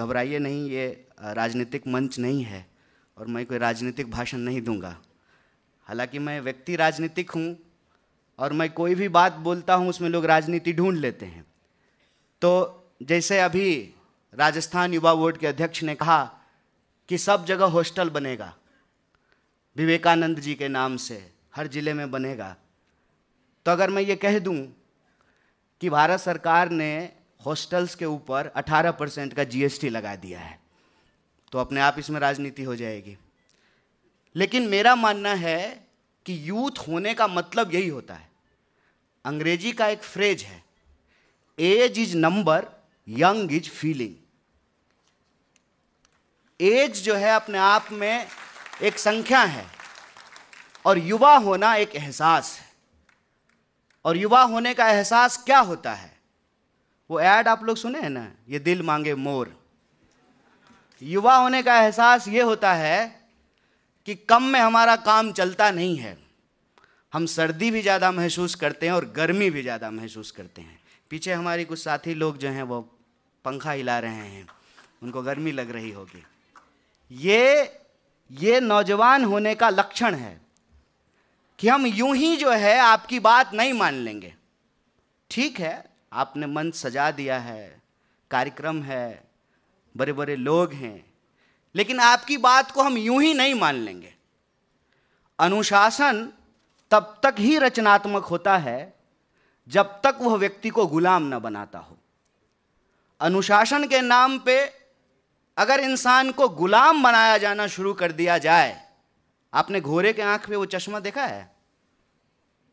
घबराइए नहीं ये राजनीतिक मंच नहीं है और मैं कोई राजनीतिक भाषण नहीं दूंगा हालांकि मैं व्यक्ति राजनीतिक हूँ और मैं कोई भी बात बोलता हूँ उसमें लोग राजनीति ढूंढ लेते हैं तो जैसे अभी राजस्थान युवा बोर्ड के अध्यक्ष ने कहा कि सब जगह हॉस्टल बनेगा विवेकानंद जी के नाम से हर जिले में बनेगा तो अगर मैं ये कह दूं कि भारत सरकार ने हॉस्टल्स के ऊपर 18 परसेंट का जीएसटी लगा दिया है तो अपने आप इसमें राजनीति हो जाएगी लेकिन मेरा मानना है कि यूथ होने का मतलब यही होता है अंग्रेजी का एक फ्रेज है age is number young is feeling age जो है अपने आप में एक संख्या है और युवा होना एक एहसास है और युवा होने का एहसास क्या होता है वो ऐड आप लोग सुने हैं ना ये दिल मांगे मोर युवा होने का एहसास ये होता है कि कम में हमारा काम चलता नहीं है हम सर्दी भी ज़्यादा महसूस करते हैं और गर्मी भी ज़्यादा महसूस करते हैं पीछे हमारी कुछ साथी लोग जो हैं वो पंखा हिला रहे हैं उनको गर्मी लग रही होगी ये ये नौजवान होने का लक्षण है कि हम यूं ही जो है आपकी बात नहीं मान लेंगे ठीक है आपने मन सजा दिया है कार्यक्रम है बड़े बड़े लोग हैं लेकिन आपकी बात को हम यूं ही नहीं मान लेंगे अनुशासन तब तक ही रचनात्मक होता है जब तक वह व्यक्ति को गुलाम न बनाता हो अनुशासन के नाम पे अगर इंसान को गुलाम बनाया जाना शुरू कर दिया जाए आपने घोड़े के आंख पे वो चश्मा देखा है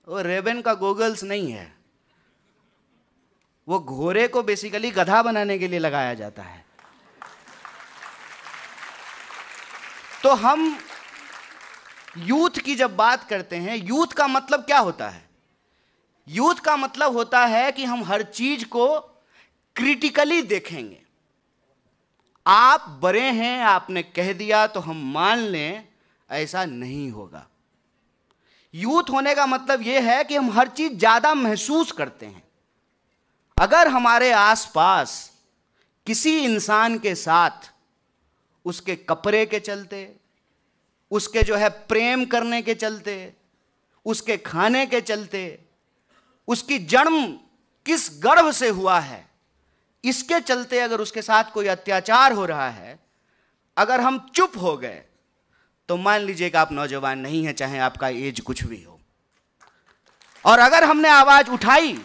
वो रेबन का गोगल्स नहीं है वो घोड़े को बेसिकली गधा बनाने के लिए लगाया जाता है तो हम यूथ की जब बात करते हैं यूथ का मतलब क्या होता है यूथ का मतलब होता है कि हम हर चीज को क्रिटिकली देखेंगे आप बड़े हैं आपने कह दिया तो हम मान लें ऐसा नहीं होगा यूथ होने का मतलब यह है कि हम हर चीज ज्यादा महसूस करते हैं अगर हमारे आसपास किसी इंसान के साथ उसके कपड़े के चलते उसके जो है प्रेम करने के चलते उसके खाने के चलते उसकी जन्म किस गर्भ से हुआ है इसके चलते अगर उसके साथ कोई अत्याचार हो रहा है अगर हम चुप हो गए तो मान लीजिए कि आप नौजवान नहीं हैं चाहे आपका एज कुछ भी हो और अगर हमने आवाज उठाई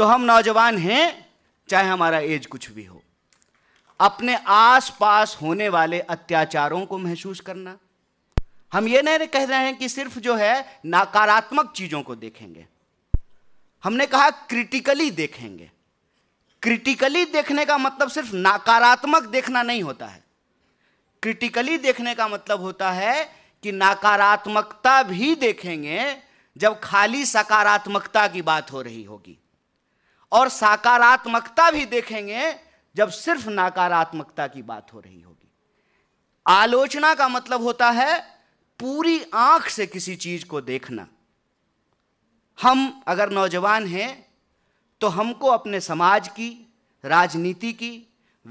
तो हम नौजवान हैं चाहे हमारा एज कुछ भी हो अपने आस पास होने वाले अत्याचारों को महसूस करना हम ये नहीं कह रहे हैं कि सिर्फ जो है नकारात्मक चीज़ों को देखेंगे हमने कहा क्रिटिकली देखेंगे क्रिटिकली देखने का मतलब सिर्फ नकारात्मक देखना नहीं होता है क्रिटिकली देखने का मतलब होता है कि नकारात्मकता भी देखेंगे जब खाली सकारात्मकता की बात हो रही होगी और सकारात्मकता भी देखेंगे जब सिर्फ नकारात्मकता की बात हो रही होगी आलोचना का मतलब होता है पूरी आंख से किसी चीज को देखना हम अगर नौजवान हैं तो हमको अपने समाज की राजनीति की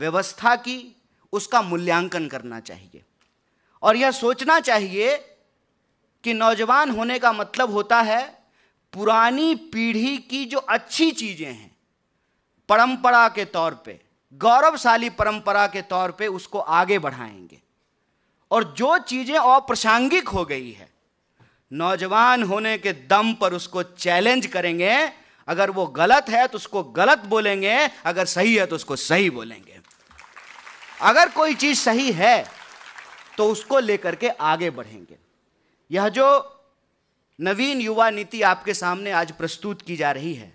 व्यवस्था की उसका मूल्यांकन करना चाहिए और यह सोचना चाहिए कि नौजवान होने का मतलब होता है पुरानी पीढ़ी की जो अच्छी चीज़ें हैं परंपरा के तौर पे गौरवशाली परंपरा के तौर पे उसको आगे बढ़ाएंगे और जो चीज़ें अप्रासंगिक हो गई है नौजवान होने के दम पर उसको चैलेंज करेंगे अगर वो गलत है तो उसको गलत बोलेंगे अगर सही है तो उसको सही बोलेंगे अगर कोई चीज़ सही है तो उसको लेकर के आगे बढ़ेंगे यह जो नवीन युवा नीति आपके सामने आज प्रस्तुत की जा रही है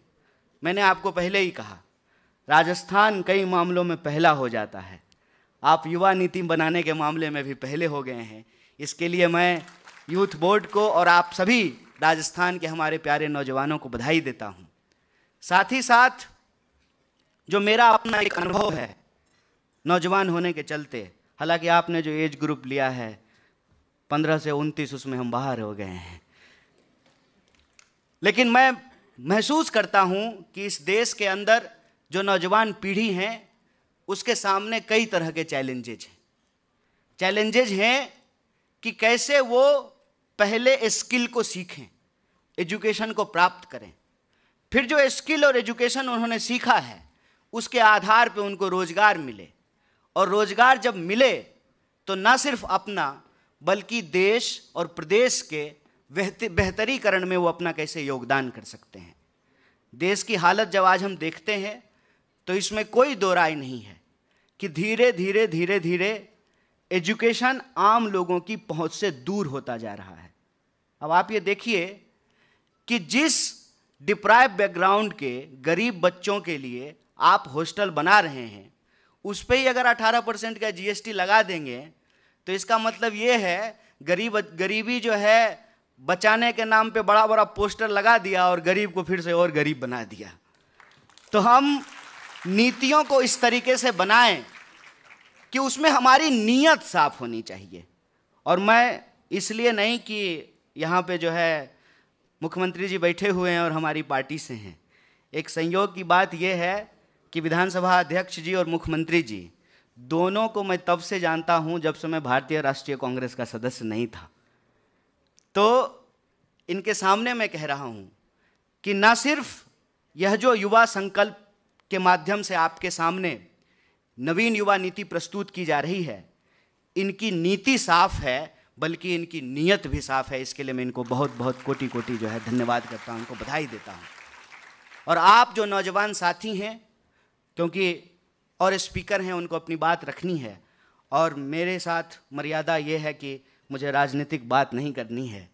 मैंने आपको पहले ही कहा राजस्थान कई मामलों में पहला हो जाता है आप युवा नीति बनाने के मामले में भी पहले हो गए हैं इसके लिए मैं यूथ बोर्ड को और आप सभी राजस्थान के हमारे प्यारे नौजवानों को बधाई देता हूँ साथ ही साथ जो मेरा अपना एक अनुभव है नौजवान होने के चलते हालांकि आपने जो एज ग्रुप लिया है पंद्रह से उनतीस उसमें हम बाहर हो गए हैं लेकिन मैं महसूस करता हूँ कि इस देश के अंदर जो नौजवान पीढ़ी हैं उसके सामने कई तरह के चैलेंजेज हैं चैलेंजेज हैं कि कैसे वो पहले स्किल को सीखें एजुकेशन को प्राप्त करें फिर जो स्किल और एजुकेशन उन्होंने सीखा है उसके आधार पे उनको रोज़गार मिले और रोज़गार जब मिले तो ना सिर्फ अपना बल्कि देश और प्रदेश के बेहतरीकरण में वो अपना कैसे योगदान कर सकते हैं देश की हालत जब आज हम देखते हैं तो इसमें कोई दो राय नहीं है कि धीरे धीरे धीरे धीरे एजुकेशन आम लोगों की पहुंच से दूर होता जा रहा है अब आप ये देखिए कि जिस डिप्राइव बैकग्राउंड के गरीब बच्चों के लिए आप हॉस्टल बना रहे हैं उस पर ही अगर 18 परसेंट का जीएसटी लगा देंगे तो इसका मतलब ये है गरीब गरीबी जो है बचाने के नाम पे बड़ा बड़ा पोस्टर लगा दिया और गरीब को फिर से और गरीब बना दिया तो हम नीतियों को इस तरीके से बनाएं कि उसमें हमारी नीयत साफ होनी चाहिए और मैं इसलिए नहीं कि यहाँ पे जो है मुख्यमंत्री जी बैठे हुए हैं और हमारी पार्टी से हैं एक संयोग की बात यह है कि विधानसभा अध्यक्ष जी और मुख्यमंत्री जी दोनों को मैं तब से जानता हूँ जब से मैं भारतीय राष्ट्रीय कांग्रेस का सदस्य नहीं था तो इनके सामने मैं कह रहा हूँ कि ना सिर्फ यह जो युवा संकल्प के माध्यम से आपके सामने नवीन युवा नीति प्रस्तुत की जा रही है इनकी नीति साफ है बल्कि इनकी नीयत भी साफ है इसके लिए मैं इनको बहुत बहुत कोटि कोटि जो है धन्यवाद करता हूँ उनको बधाई देता हूँ और आप जो नौजवान साथी हैं क्योंकि और स्पीकर हैं उनको अपनी बात रखनी है और मेरे साथ मर्यादा ये है कि मुझे राजनीतिक बात नहीं करनी है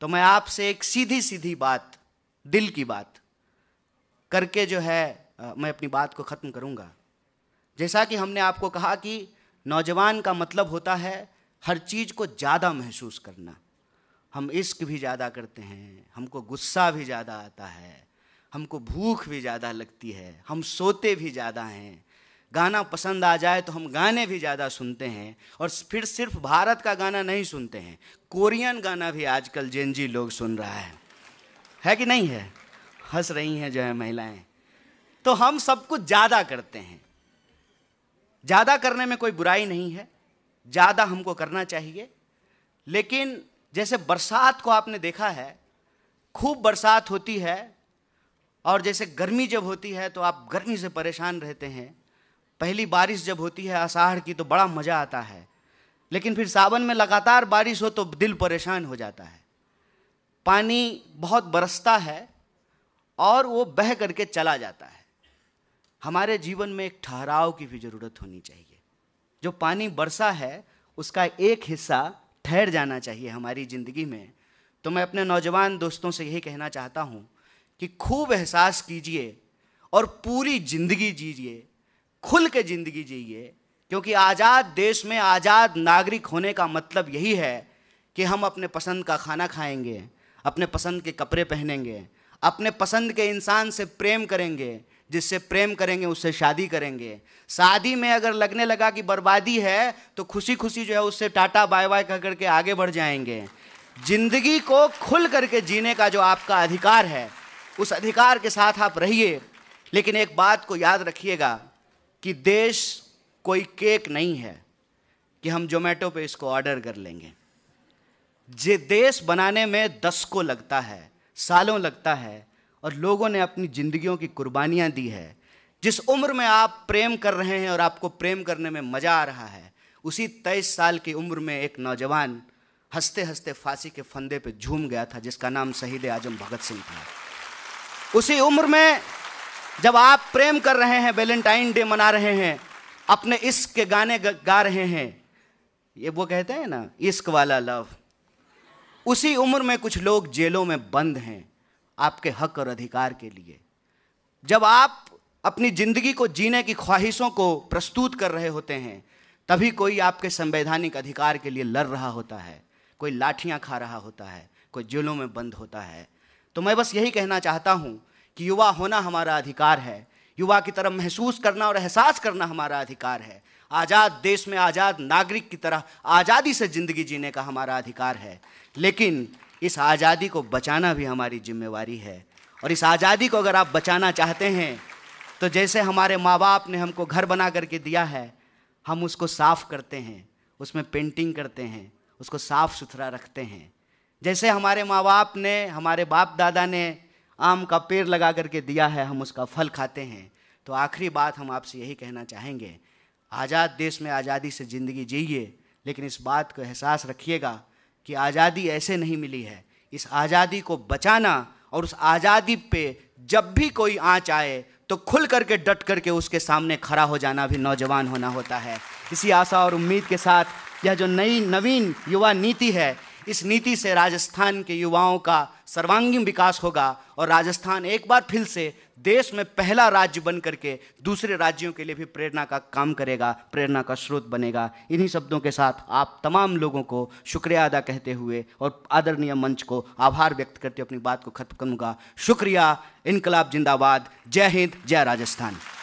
तो मैं आपसे एक सीधी सीधी बात दिल की बात करके जो है मैं अपनी बात को ख़त्म करूँगा जैसा कि हमने आपको कहा कि नौजवान का मतलब होता है हर चीज़ को ज़्यादा महसूस करना हम इश्क भी ज़्यादा करते हैं हमको गुस्सा भी ज़्यादा आता है हमको भूख भी ज़्यादा लगती है हम सोते भी ज़्यादा हैं गाना पसंद आ जाए तो हम गाने भी ज़्यादा सुनते हैं और फिर सिर्फ भारत का गाना नहीं सुनते हैं कोरियन गाना भी आजकल जी लोग सुन रहा है है कि नहीं है हंस रही हैं जो है महिलाएं तो हम सब कुछ ज़्यादा करते हैं ज़्यादा करने में कोई बुराई नहीं है ज़्यादा हमको करना चाहिए लेकिन जैसे बरसात को आपने देखा है खूब बरसात होती है और जैसे गर्मी जब होती है तो आप गर्मी से परेशान रहते हैं पहली बारिश जब होती है आषाढ़ की तो बड़ा मज़ा आता है लेकिन फिर सावन में लगातार बारिश हो तो दिल परेशान हो जाता है पानी बहुत बरसता है और वो बह करके चला जाता है हमारे जीवन में एक ठहराव की भी ज़रूरत होनी चाहिए जो पानी बरसा है उसका एक हिस्सा ठहर जाना चाहिए हमारी ज़िंदगी में तो मैं अपने नौजवान दोस्तों से यही कहना चाहता हूँ कि खूब एहसास कीजिए और पूरी ज़िंदगी जीजिए खुल के ज़िंदगी जीए क्योंकि आज़ाद देश में आज़ाद नागरिक होने का मतलब यही है कि हम अपने पसंद का खाना खाएंगे अपने पसंद के कपड़े पहनेंगे अपने पसंद के इंसान से प्रेम करेंगे जिससे प्रेम करेंगे उससे शादी करेंगे शादी में अगर लगने लगा कि बर्बादी है तो खुशी खुशी जो है उससे टाटा बाय बाय कह करके आगे बढ़ जाएंगे जिंदगी को खुल करके जीने का जो आपका अधिकार है उस अधिकार के साथ आप रहिए लेकिन एक बात को याद रखिएगा कि देश कोई केक नहीं है कि हम जोमेटो पे इसको ऑर्डर कर लेंगे जे देश बनाने में दस को लगता है सालों लगता है और लोगों ने अपनी ज़िंदगियों की कुर्बानियाँ दी है जिस उम्र में आप प्रेम कर रहे हैं और आपको प्रेम करने में मज़ा आ रहा है उसी तेईस साल की उम्र में एक नौजवान हंसते हंसते फांसी के फंदे पे झूम गया था जिसका नाम शहीद आजम भगत सिंह था उसी उम्र में जब आप प्रेम कर रहे हैं वैलेंटाइन डे मना रहे हैं अपने इश्क के गाने गा रहे हैं ये वो कहते हैं ना इश्क वाला लव उसी उम्र में कुछ लोग जेलों में बंद हैं आपके हक और अधिकार के लिए जब आप अपनी ज़िंदगी को जीने की ख्वाहिशों को प्रस्तुत कर रहे होते हैं तभी कोई आपके संवैधानिक अधिकार के लिए लड़ रहा होता है कोई लाठियाँ खा रहा होता है कोई जेलों में बंद होता है तो मैं बस यही कहना चाहता हूँ कि युवा होना हमारा अधिकार है युवा की तरह महसूस करना और एहसास करना हमारा अधिकार है आज़ाद देश में आज़ाद नागरिक की तरह आज़ादी से ज़िंदगी जीने का हमारा अधिकार है लेकिन इस आज़ादी को बचाना भी हमारी जिम्मेवारी है और इस आज़ादी को अगर आप बचाना चाहते हैं तो जैसे हमारे माँ बाप ने हमको घर बना करके दिया है हम उसको साफ़ करते हैं उसमें पेंटिंग करते हैं उसको साफ़ सुथरा रखते हैं जैसे हमारे माँ बाप ने हमारे बाप दादा ने आम का पेड़ लगा करके दिया है हम उसका फल खाते हैं तो आखिरी बात हम आपसे यही कहना चाहेंगे आज़ाद देश में आज़ादी से ज़िंदगी जीइए लेकिन इस बात को एहसास रखिएगा कि आज़ादी ऐसे नहीं मिली है इस आज़ादी को बचाना और उस आज़ादी पे जब भी कोई आँच आए तो खुल करके डट करके उसके सामने खड़ा हो जाना भी नौजवान होना होता है इसी आशा और उम्मीद के साथ यह जो नई नवीन युवा नीति है इस नीति से राजस्थान के युवाओं का सर्वांगीण विकास होगा और राजस्थान एक बार फिर से देश में पहला राज्य बन करके दूसरे राज्यों के लिए भी प्रेरणा का काम करेगा प्रेरणा का स्रोत बनेगा इन्हीं शब्दों के साथ आप तमाम लोगों को शुक्रिया अदा कहते हुए और आदरणीय मंच को आभार व्यक्त करते हुए अपनी बात को खत्म करूँगा शुक्रिया इनकलाब जिंदाबाद जय हिंद जय राजस्थान